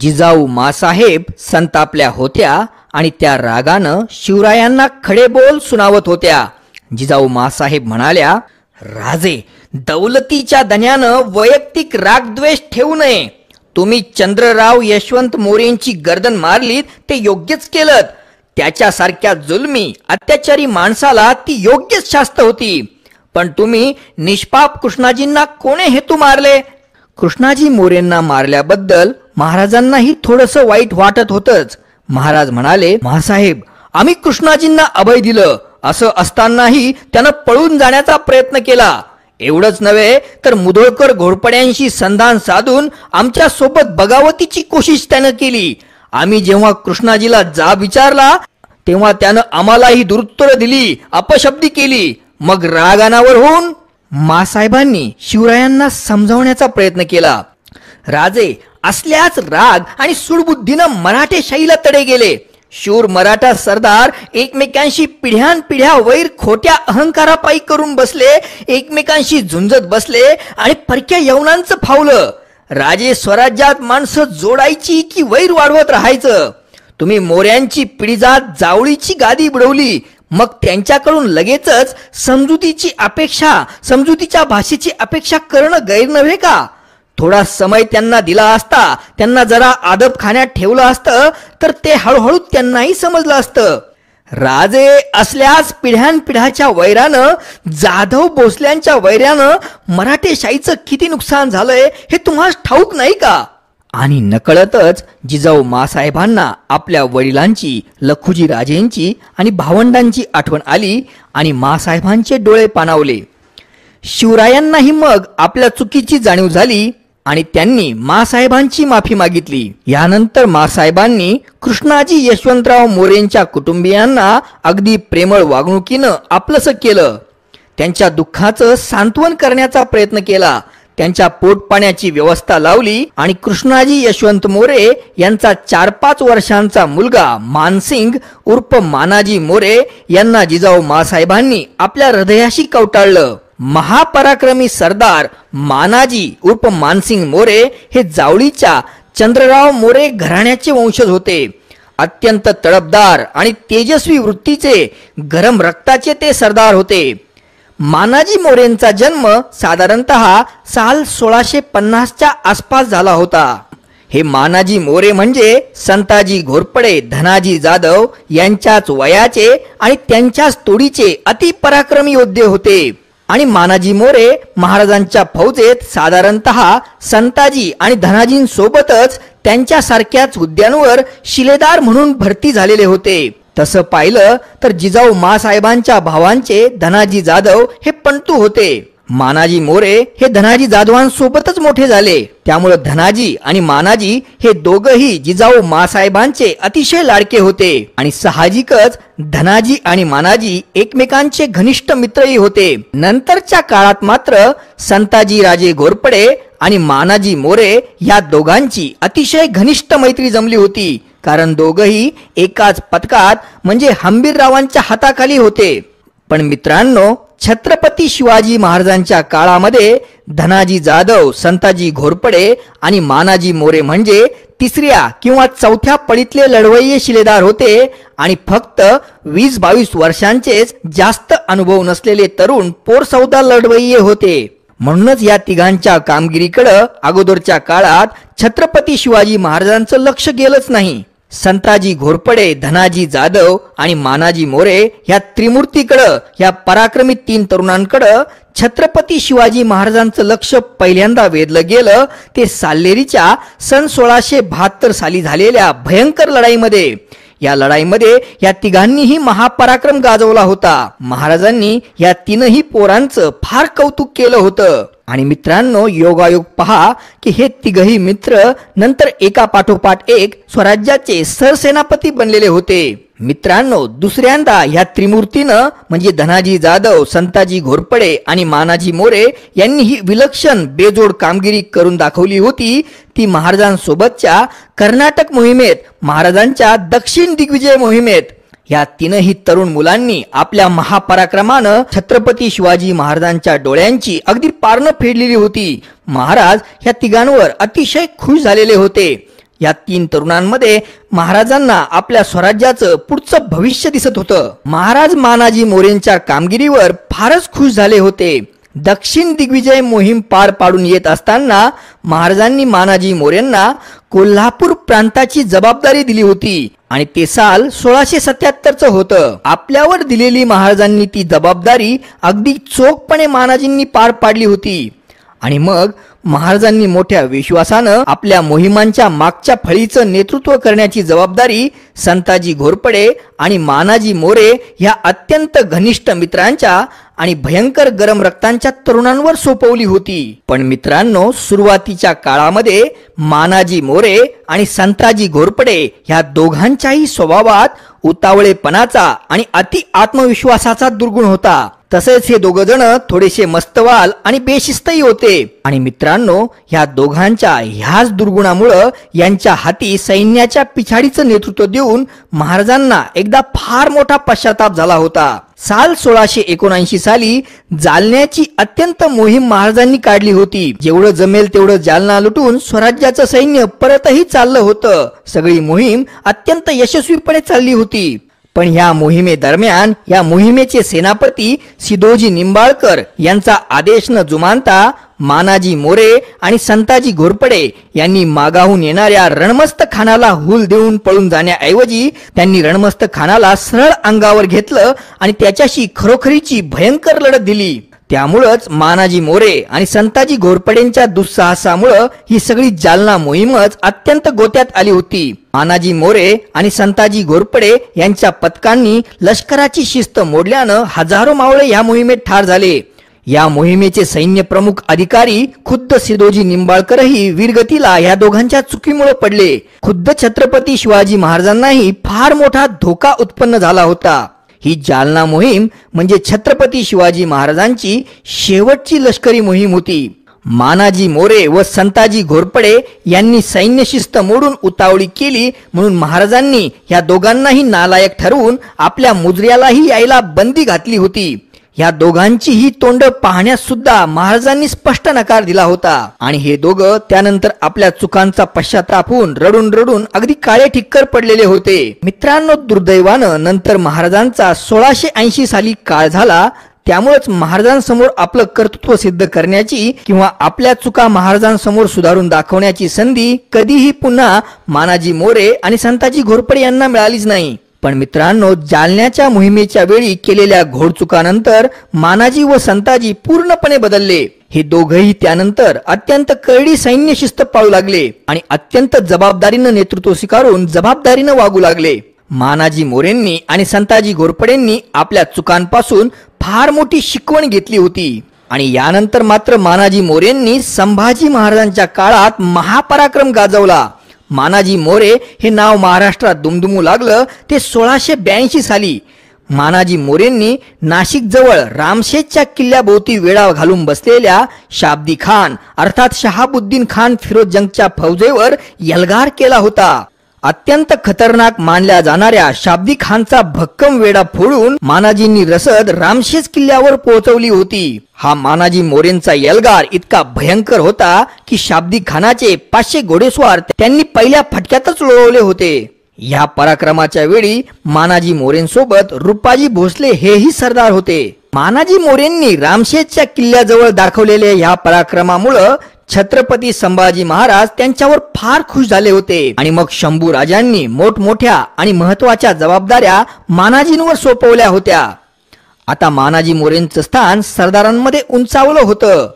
जिजाऊ मासाहेब संतापल्या होत्या आणि त्या रागानं शिवरायांना खडे बोल सुनावत होत्या जिजाऊ मासाहेब म्हणाल्या राजे दौलतीच्या दन्यानं वैयक्तिक रागद्वेष ठेवू नये तुम्ही चंद्रराव यशवंत मोरेंची गर्दन मारलीत ते योग्यच केलं त्याच्यासारख्या जुलमी अत्याचारी माणसाला ती योग्यच शास्त होती पण तुम्ही निष्पाप कृष्णाजींना कोणे हेतू मारले कृष्णाजी मोरेंना मारल्याबद्दल महाराजांनाही थोडंसं वाईट वाटत होतच महाराज म्हणाले महासाहेब आम्ही कृष्णाजींना अभय दिलं असं असतानाही त्यानं पळून जाण्याचा प्रयत्न केला एवढंच नव्हे तर मुधोळकर घोडपड्यांशी संधान साधून आमच्या सोबत बगावतीची कोशिश त्यानं केली आम्ही जेव्हा कृष्णाजीला जा विचारला तेव्हा त्यानं आम्हालाही दुरुत्तर दिली अपशब्दी केली मग रागानावर होऊन मासाहेबांनी शिवरायांना समजावण्याचा प्रयत्न केला राजे असल्याच राग आणि सुडबुद्धीनं मराठेशाहीला तडे गेले शूर मराठा सरदार एकमेकांशी पिढ्या वैर खोट्या अहंकारापायी करून बसले एकमेकांशी झुंजत बसले आणि परक्या यवनांचं फावलं राजे स्वराज्यात माणसं जोडायची की वैर वाढवत राहायचं तुम्ही मोऱ्यांची पिढीजात जावळीची गादी बुडवली मग त्यांच्याकडून लगेचच समजुतीची अपेक्षा समजुतीच्या भाषेची अपेक्षा करणं गैर नव्हे का थोडा समय त्यांना दिला असता त्यांना जरा आदब खाण्यात ठेवलं असतं तर ते हळूहळू त्यांनाही समजलं असतं राजे असल्यास पिढ्यानपिढ्याच्या वैरानं जाधव भोसल्यांच्या वैरानं मराठेशाहीचं किती नुकसान झालंय हे तुम्हाला ठाऊक नाही का आणि नकळतच जिजाऊ मासाहेबांना आपल्या वडिलांची लखुजी राजेंची आणि भावंडांची आठवण आली आणि मासाहेबांचे डोळे पाणावले शिवरायांनाही मग आपल्या चुकीची जाणीव झाली आणि त्यांनी मासाहेबांची माफी मागितली यानंतर मासाहेबांनी कृष्णाजी यशवंतराव मोरेंच्या कुटुंबियांना अगदी प्रेमळ वागणुकीनं आपलंसं केलं त्यांच्या दुःखाचं सांत्वन करण्याचा प्रयत्न केला त्यांच्या पोटपाण्याची व्यवस्था लावली आणि कृष्णाजी यशवंत मोरे यांचा चार पाच वर्षांचा मुलगा मानसिंग उर्फ मानाजी मोरे यांना जिजाऊ मासाहेबांनी आपल्या हृदयाशी कवटाळलं महापराक्रमी सरदार मानाजी उर्फ मानसिंग मोरे हे जावळीच्या चंद्रराव मोरे घराण्याचे वंशज होते अत्यंत तडपदार आणि तेजस्वी वृत्तीचे गरम रक्ताचे ते सरदार होते मानाजी मोरेंचा जन्म साधारणत साल सोळाशे पन्नासच्या आसपास झाला होता हे मानाजी मोरे म्हणजे संताजी घोरपडे धनाजी जाधव यांच्याच वयाचे आणि त्यांच्याच तोडीचे अतिपराक्रमी योद्धे होते आणि मानाजी मोरे महाराजांच्या फौजेत साधारणत संताजी आणि धनाजींसोबतच सारख्याच हुद्द्यांवर शिलेदार म्हणून भरती झालेले होते तसं पाहिलं तर जिजाऊ मासाहेबांच्या भावांचे धनाजी जाधव हे पंटू होते मानाजी मोरे हे धनाजी जाधवांसोबतच मोठे झाले त्यामुळे धनाजी आणि मानाजी हे दोघही जिजाऊ मासाहेबांचे अतिशय लाडके होते आणि साहजिकच धनाजी आणि मानाजी एकमेकांचे घनिष्ठ मित्रही होते नंतरच्या काळात मात्र संताजी राजे घोरपडे आणि मानाजी मोरे या दोघांची अतिशय घनिष्ठ मैत्री जमली होती कारण दोघही एकाच पथकात म्हणजे हंबीररावांच्या हाताखाली होते पण मित्रांनो छत्रपती शिवाजी महाराजांच्या काळामध्ये धनाजी जाधव संताजी घोरपडे आणि मानाजी मोरे म्हणजे तिसऱ्या किंवा चौथ्या पळीतले लढवय्ये शिलेदार होते आणि फक्त वीस बावीस वर्षांचेच जास्त अनुभव नसलेले तरुण पोरसौदा लढवय्ये होते म्हणूनच या तिघांच्या कामगिरीकडं अगोदरच्या काळात छत्रपती शिवाजी महाराजांचं लक्ष गेलंच नाही संताजी घोरपडे धनाजी जाधव आणि मानाजी मोरे या त्रिमूर्तीकडं या पराक्रमी तीन तरुणांकडं छत्रपती शिवाजी महाराजांचं लक्ष पहिल्यांदा वेधलं गेलं ते साल्लेरीच्या सन सोळाशे बहात्तर साली झालेल्या भयंकर लढाईमध्ये या लढाईमध्ये या तिघांनीही महापराक्रम गाजवला होता महाराजांनी या तीनही पोरांचं फार कौतुक केलं होतं आणि मित्रांनो योगायोग पहा की हे तिघही मित्र नंतर एका पाठोपाठ एक स्वराज्याचे सरसेनापती बनलेले होते मित्रांनो दुसऱ्यांदा ह्या त्रिमूर्तीनं म्हणजे धनाजी जाधव संताजी घोरपडे आणि मानाजी मोरे यांनी ही विलक्षण बेजोड कामगिरी करून दाखवली होती ती महाराजांसोबतच्या कर्नाटक मोहिमेत महाराजांच्या दक्षिण दिग्विजय मोहिमेत या तीनही तरुण मुलांनी आपल्या महापराक्रमानं छत्रपती शिवाजी महाराजांच्या डोळ्यांची अगदी पारणं फेडलेली होती महाराज या तिघांवर अतिशय खुश झालेले होते या तीन तरुणांमध्ये महाराजांना आपल्या स्वराज्याचं पुढचं भविष्य दिसत होतं महाराज मानाजी मोरेंच्या कामगिरीवर फारच खुश झाले होते दक्षिण दिग्विजय मोहीम पार पाडून येत असताना महाराजांनी मानाजी मोरेंना कोल्हापूर प्रांताची जबाबदारी दिली होती आणि ते साल सोळाशे सत्याहत्तरचं होतं आपल्यावर दिलेली महाराजांनी ती जबाबदारी अगदी चोखपणे मानाजींनी पार पाडली होती आणि मग महाराजांनी मोठ्या विश्वासानं आपल्या मोहिमांच्या मागच्या फळीचं नेतृत्व करण्याची जबाबदारी संताजी घोरपडे आणि मानाजी मोरे ह्या अत्यंत घनिष्ठ मित्रांच्या आणि भयंकर गरम रक्तांच्या तरुणांवर सोपवली होती पण मित्रांनो सुरुवातीच्या काळामध्ये मानाजी मोरे आणि संताजी घोरपडे ह्या दोघांच्याही स्वभावात उतावळेपणाचा आणि अति आत्मविश्वासाचा दुर्गुण होता तसेच हे दोघ जण थोडेसे मस्तवाल आणि बेशिस्तही होते आणि मित्रांनो ह्या दोघांच्या ह्याच दुर्गुणामुळे यांच्या हाती सैन्याच्या पिछाडीचं नेतृत्व देऊन महाराजांना एकदा फार मोठा पश्चाताप झाला होता साल सोळाशे एकोणऐंशी साली जालन्याची अत्यंत मोहीम महाराजांनी काढली होती जेवढं जमेल तेवढं जालना लुटून स्वराज्याचं सैन्य परतही चाललं होतं सगळी मोहीम अत्यंत यशस्वीपणे चालली होती पण या मोहिमेदरम्यान या मोहिमेचे सेनापती सिदोजी निंबाळकर यांचा आदेश न जुमानता मानाजी मोरे आणि संताजी घोरपडे यांनी मागाहून येणाऱ्या रणमस्त खानाला हुल देऊन पळून जाण्याऐवजी त्यांनी रणमस्त खानाला सरळ अंगावर घेतलं आणि त्याच्याशी खरोखरीची भयंकर लढत दिली त्यामुळंच मानाजी मोरे आणि संताजी घोरपडेंच्या दुस्साहसामुळं ही सगळी जालना मोहीमच अत्यंत गोत्यात आली होती मानाजी मोरे आणि संताजी घोरपडे यांच्या पथकांनी लष्कराची शिस्त मोडल्यानं हजारो मावळे या मोहिमेत ठार झाले या मोहिमेचे सैन्य प्रमुख अधिकारी खुद्द सिदोजी निंबाळकरही वीरगतीला या दोघांच्या चुकीमुळे पडले खुद्द छत्रपती शिवाजी महाराजांनाही फार मोठा धोका उत्पन्न झाला होता ही जालना मोहीम म्हणजे छत्रपती शिवाजी महाराजांची शेवटची लष्करी मोहीम होती मानाजी मोरे व संताजी घोरपडे यांनी सैन्य शिस्त मोडून उतावळी केली म्हणून महाराजांनी या दोघांनाही नालायक ठरवून आपल्या मुजऱ्यालाही यायला बंदी घातली होती या दोघांची ही तोंड पाहण्यास सुद्धा महाराजांनी स्पष्ट नकार दिला होता आणि हे दोघ त्यानंतर आपल्या चुकांचा पश्चातापून रडून रडून अगदी काळे ठिक्कर पडलेले होते मित्रांनो दुर्दैवानं नंतर महाराजांचा सोळाशे ऐंशी साली काळ झाला त्यामुळेच महाराजांसमोर आपलं कर्तृत्व सिद्ध करण्याची किंवा आपल्या चुका महाराजांसमोर सुधारून दाखवण्याची संधी कधीही पुन्हा मानाजी मोरे आणि संताजी घोरपडे यांना मिळालीच नाही पण मित्रांनो जालन्याच्या मोहिमेच्या वेळी केलेल्या घोडचुकानंतर मानाजी व संताजी पूर्णपणे बदलले हे दोघही त्यानंतर अत्यंत कळडी सैन्य शिस्त पाळू लागले आणि अत्यंत जबाबदारीनं नेतृत्व स्वीकारून जबाबदारीनं वागू लागले मानाजी मोरेंनी आणि संताजी घोरपडेंनी आपल्या चुकांपासून फार मोठी शिकवण घेतली होती आणि यानंतर मात्र मानाजी मोरेंनी संभाजी महाराजांच्या काळात महापराक्रम गाजवला मानाजी मोरे हे नाव महाराष्ट्रात दुमदुमू लागलं ते सोळाशे ब्याऐंशी साली मानाजी मोरेंनी नाशिकजवळ रामशेदच्या किल्ल्याभोवती वेळा घालून बसलेल्या शाब्दी खान अर्थात शहाबुद्दीन खान फिरोजजंगच्या फौजेवर यलगार केला होता अत्यंत खतरनाक मानल्या जाणाऱ्या शाब्दी खानचा भक्कम वेडा फोडून मानाजींनी रसद रामशेज किल्ल्यावर पोहोचवली होती हा मानाजी मोरेंचा यलगार इतका भयंकर होता की शाब्दी खानाचे पाचशे घोडेस्वार त्यांनी पहिल्या फटक्यातच लोळवले होते या पराक्रमाच्या वेळी मानाजी मोरेंसोबत रुपाजी भोसले हेही सरदार होते मानाजी मोरेंनी रामशेजच्या किल्ल्याजवळ दाखवलेल्या या पराक्रमामुळं छत्रपती संभाजी महाराज त्यांच्यावर फार खुश झाले होते आणि मग शंभू राजांनी मोठमोठ्या आणि महत्वाच्या जबाबदाऱ्या मानाजींवर सोपवल्या होत्या आता मानाजी मोरेंचं स्थान सरदारांमध्ये उंचावलं होतं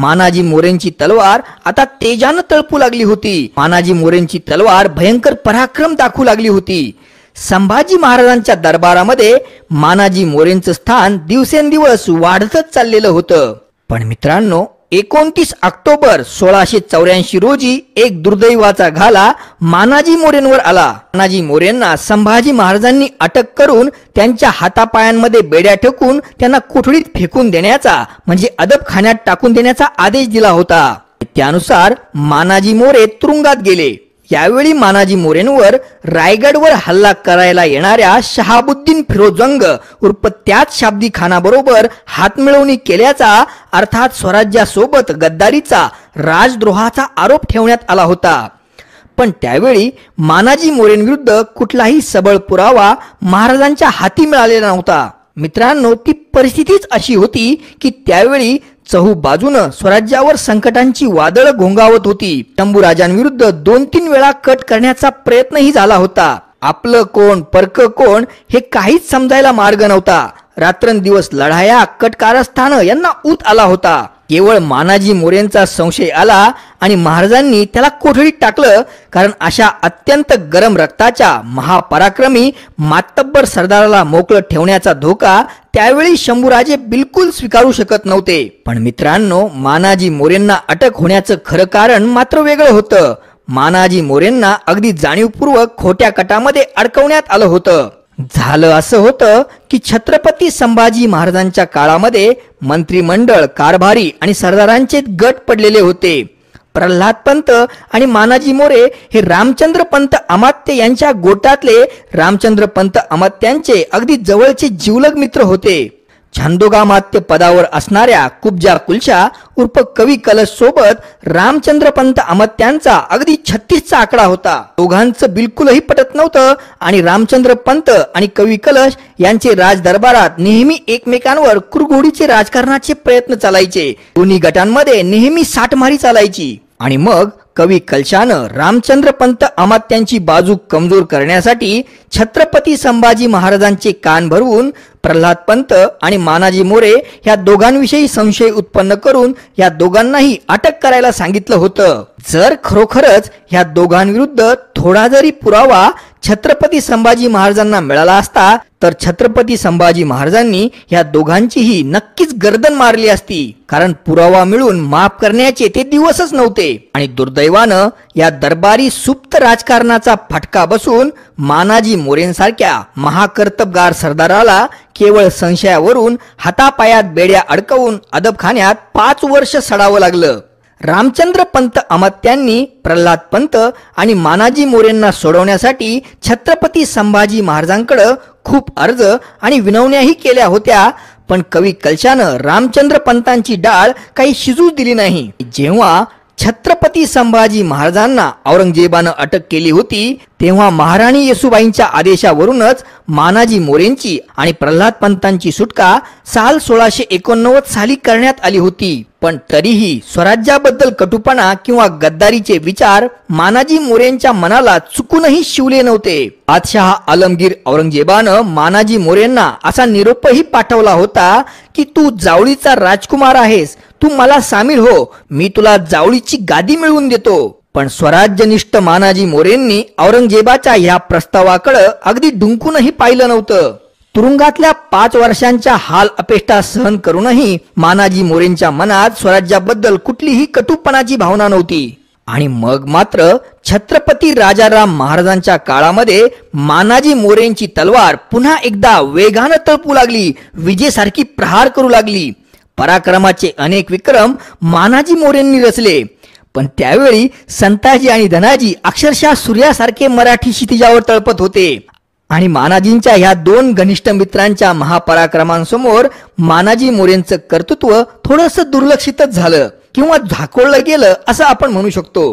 मानाजी मोरेंची तलवार आता तेजानं तळपू लागली होती मानाजी मोरेंची तलवार भयंकर पराक्रम दाखवू लागली होती संभाजी महाराजांच्या दरबारामध्ये मानाजी मोरेंचं स्थान दिवसेंदिवस वाढतच चाललेलं होतं पण मित्रांनो एकोणतीस ऑक्टोबर सोळाशे चौऱ्याऐंशी रोजी एक दुर्दैवाचा घाला मानाजी मोरेंवर आला मानाजी मोरेंना संभाजी महाराजांनी अटक करून त्यांच्या हातापायांमध्ये बेड्या ठेकून त्यांना कोठडीत फेकून देण्याचा म्हणजे अदबखान्यात टाकून देण्याचा आदेश दिला होता त्यानुसार मानाजी मोरे तुरुंगात गेले त्यावेळी मानाजी मोरेंवर रायगडवर हल्ला करायला येणाऱ्या शहाबुद्दीन फिरोजंग उर्फ त्याच शाब्दी खानाबरोबर हातमिळवणी केल्याचा अर्थात स्वराज्यासोबत गद्दारीचा राजद्रोहाचा आरोप ठेवण्यात आला होता पण त्यावेळी मानाजी मोरेंविरुद्ध कुठलाही सबळ पुरावा महाराजांच्या हाती मिळालेला नव्हता मित्रांनो ती परिस्थितीच अशी होती की त्यावेळी चहू चहूबाजूनं स्वराज्यावर संकटांची वादळ घोंगावत होती राजांविरुद्ध दोन तीन वेळा कट करण्याचा प्रयत्नही झाला होता आपलं कोण परक कोण हे काहीच समजायला मार्ग नव्हता रात्रंदिवस लढाया कटकारस्थान यांना ऊत आला होता केवळ मानाजी मोरेंचा संशय आला आणि महाराजांनी त्याला कोठडीत टाकलं कारण अशा अत्यंत गरम रक्ताच्या महापराक्रमी मातब्बर सरदाराला मोकळं ठेवण्याचा धोका त्यावेळी शंभूराजे बिलकुल स्वीकारू शकत नव्हते पण मित्रांनो मानाजी मोरेंना अटक होण्याचं खरं कारण मात्र वेगळं होतं मानाजी मोरेंना अगदी जाणीवपूर्वक खोट्या कटामध्ये अडकवण्यात आलं होतं झालं असं होतं की छत्रपती संभाजी महाराजांच्या काळामध्ये मंत्रिमंडळ कारभारी आणि सरदारांचे गट पडलेले होते प्रल्हाद पंत आणि मानाजी मोरे हे रामचंद्र पंत अमात्य यांच्या गोटातले रामचंद्र पंत अमात्यांचे अगदी जवळचे जीवलग मित्र होते छांदोगामात्य पदावर असणाऱ्या कुबजा कुलशा उर्फ कवी कलश सोबत रामचंद्र पंत अमत्यांचा अगदी छत्तीसचा आकडा होता दोघांचं बिलकुलही पटत नव्हतं आणि रामचंद्र पंत आणि कवी कलश यांचे राज दरबारात नेहमी एकमेकांवर कुरघोडीचे राजकारणाचे प्रयत्न चालायचे दोन्ही गटांमध्ये नेहमी साठमारी चालायची आणि मग कवी कलशानं रामचंद्र पंत अमात्यांची बाजू कमजोर करण्यासाठी छत्रपती संभाजी महाराजांचे कान भरवून प्रल्हाद पंत आणि मानाजी मोरे या दोघांविषयी संशय उत्पन्न करून या दोघांनाही अटक करायला सांगितलं होतं जर खरोखरच या दोघांविरुद्ध थोडा जरी पुरावा छत्रपती संभाजी महाराजांना मिळाला असता तर छत्रपती संभाजी महाराजांनी या दोघांचीही नक्कीच गर्दन मारली असती कारण पुरावा मिळून माफ करण्याचे ते दिवसच नव्हते आणि दुर्दैवानं या दरबारी सुप्त राजकारणाचा फटका बसून मानाजी मोरेंसारख्या महाकर्तबगार सरदाराला केवळ संशयावरून हातापायात बेड्या अडकवून अदबखान्यात पाच वर्ष सडावं लागलं रामचंद्र पंत अमात्यांनी प्रल्हाद पंत आणि मानाजी मोरेंना सोडवण्यासाठी छत्रपती संभाजी महाराजांकडं खूप अर्ज आणि विनवण्याही केल्या होत्या पण कवी कलशानं रामचंद्र पंतांची डाळ काही शिजू दिली नाही जेव्हा छत्रपती संभाजी महाराजांना औरंगजेबानं अटक केली होती तेव्हा महाराणी येसुबाईंच्या आदेशावरूनच मानाजी मोरेंची आणि प्रल्हाद पंतांची सुटका साल सोळाशे एकोणनव्वद साली करण्यात आली होती पण तरीही स्वराज्याबद्दल कटुपणा किंवा गद्दारीचे विचार मानाजी मोरेंच्या मनाला चुकूनही शिवले नव्हते बादशाह आलमगीर औरंगजेबानं मानाजी मोरेंना असा निरोपही पाठवला होता की तू जावळीचा राजकुमार आहेस तू मला सामील हो मी तुला जावळीची गादी मिळवून देतो पण स्वराज्यनिष्ठ मानाजी मोरेंनी औरंगजेबाच्या या प्रस्तावाकडे अगदी डुंकूनही पाहिलं नव्हतं तुरुंगातल्या पाच वर्षांच्या हाल अपेष्टा सहन करूनही मानाजी मोरेंच्या मनात स्वराज्याबद्दल कुठलीही कटुपणाची भावना नव्हती आणि मग मात्र छत्रपती राजाराम महाराजांच्या काळामध्ये मानाजी मोरेंची तलवार पुन्हा एकदा वेगानं तळपू लागली विजेसारखी प्रहार करू लागली पराक्रमाचे अनेक विक्रम मानाजी मोरेंनी रचले पण त्यावेळी संताजी आणि धनाजी अक्षरशः सूर्यासारखे मराठी क्षितिजावर तळपत होते आणि मानाजींच्या ह्या दोन घनिष्ठ मित्रांच्या महापराक्रमांसमोर मानाजी मोरेंचं कर्तृत्व थोडस दुर्लक्षितच झालं किंवा झाकोळलं गेलं असं आपण म्हणू शकतो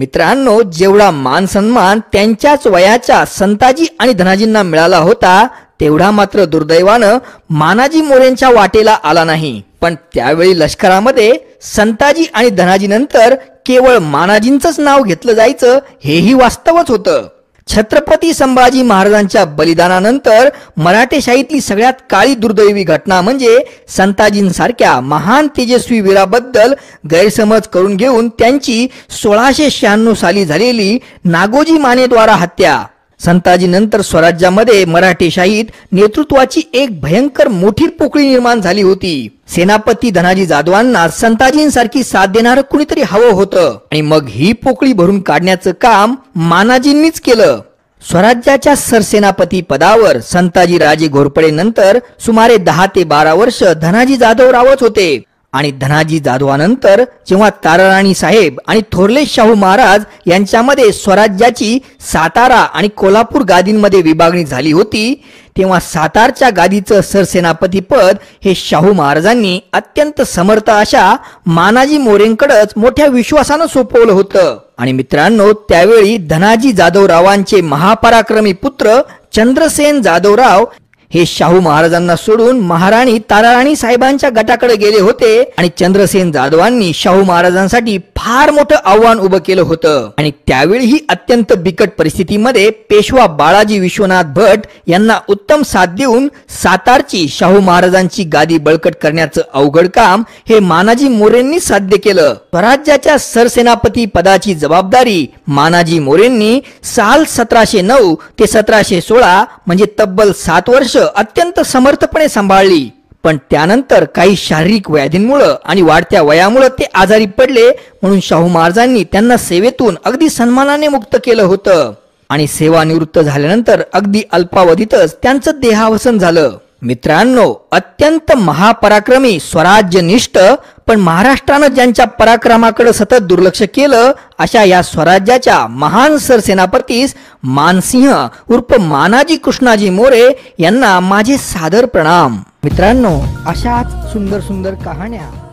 मित्रांनो जेवढा मान सन्मान त्यांच्याच वयाच्या संताजी आणि धनाजींना मिळाला होता तेवढा मात्र दुर्दैवानं मानाजी मोरेंच्या वाटेला आला नाही पण त्यावेळी लष्करामध्ये संताजी आणि धनाजीनंतर केवळ मानाजींचंच नाव घेतलं जायचं हेही वास्तवच होतं छत्रपती संभाजी महाराजांच्या बलिदानानंतर मराठेशाहीतली सगळ्यात काळी दुर्दैवी घटना म्हणजे संताजींसारख्या महान तेजस्वी वीराबद्दल गैरसमज करून घेऊन त्यांची सोळाशे शहाण्णव साली झालेली नागोजी मानेद्वारा हत्या संताजीनंतर स्वराज्यामध्ये मराठी शाहीत नेतृत्वाची एक भयंकर मोठी पोकळी निर्माण झाली होती सेनापती धनाजी जाधवांना संताजींसारखी साथ देणारं कुणीतरी हवं होतं आणि मग ही पोकळी भरून काढण्याचं काम मानाजींनीच केलं स्वराज्याच्या सरसेनापती पदावर संताजी राजे घोरपडे नंतर सुमारे दहा ते बारा वर्ष धनाजी जाधव रावत होते आणि धनाजी जाधवानंतर जेव्हा ताराराणी साहेब आणि थोरले शाहू महाराज यांच्यामध्ये स्वराज्याची सातारा आणि कोल्हापूर गादींमध्ये विभागणी झाली होती तेव्हा सातारच्या गादीचं सरसेनापती पद हे शाहू महाराजांनी अत्यंत समर्थ अशा मानाजी मोरेंकडच मोठ्या विश्वासानं सोपवलं होतं आणि मित्रांनो त्यावेळी धनाजी जाधवरावांचे महापराक्रमी पुत्र चंद्रसेन जाधवराव हे शाहू महाराजांना सोडून महाराणी ताराराणी साहेबांच्या गटाकडे गेले होते आणि चंद्रसेन जाधवांनी शाहू महाराजांसाठी फार मोठं आव्हान उभं केलं होतं आणि त्यावेळी ही अत्यंत बिकट परिस्थितीमध्ये पेशवा बाळाजी विश्वनाथ भट यांना उत्तम साथ देऊन सातारची शाहू महाराजांची गादी बळकट करण्याचं अवघड काम हे मानाजी मोरेंनी साध्य केलं स्वराज्याच्या सरसेनापती पदाची जबाबदारी मानाजी मोरेंनी साल सतराशे नऊ ते सतराशे सोळा म्हणजे तब्बल सात वर्ष अत्यंत समर्थपणे सांभाळली पण त्यानंतर काही शारीरिक व्याधींमुळं आणि वाढत्या वयामुळं ते आजारी पडले म्हणून शाहू महाराजांनी त्यांना सेवेतून अगदी सन्मानाने मुक्त केलं होतं आणि सेवानिवृत्त झाल्यानंतर अगदी अल्पावधीतच त्यांचं देहावसन झालं मित्रांनो अत्यंत महापराक्रमी स्वराज्यनिष्ठ पण महाराष्ट्रानं ज्यांच्या पराक्रमाकडे सतत दुर्लक्ष केलं अशा या स्वराज्याच्या महान सरसेनापतीस मानसिंह उर्फ मानाजी कृष्णाजी मोरे यांना माझे सादर प्रणाम मित्रांनो अशाच सुंदर सुंदर कहाण्या